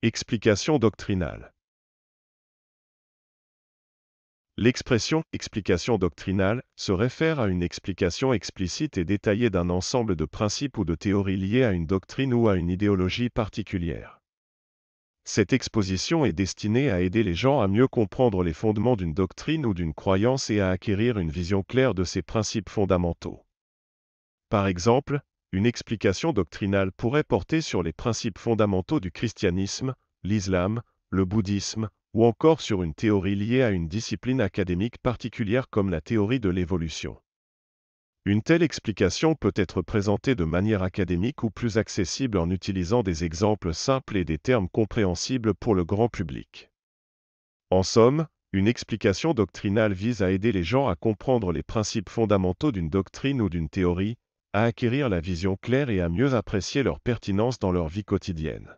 Explication doctrinale L'expression explication doctrinale se réfère à une explication explicite et détaillée d'un ensemble de principes ou de théories liés à une doctrine ou à une idéologie particulière. Cette exposition est destinée à aider les gens à mieux comprendre les fondements d'une doctrine ou d'une croyance et à acquérir une vision claire de ses principes fondamentaux. Par exemple, une explication doctrinale pourrait porter sur les principes fondamentaux du christianisme, l'islam, le bouddhisme, ou encore sur une théorie liée à une discipline académique particulière comme la théorie de l'évolution. Une telle explication peut être présentée de manière académique ou plus accessible en utilisant des exemples simples et des termes compréhensibles pour le grand public. En somme, une explication doctrinale vise à aider les gens à comprendre les principes fondamentaux d'une doctrine ou d'une théorie, à acquérir la vision claire et à mieux apprécier leur pertinence dans leur vie quotidienne.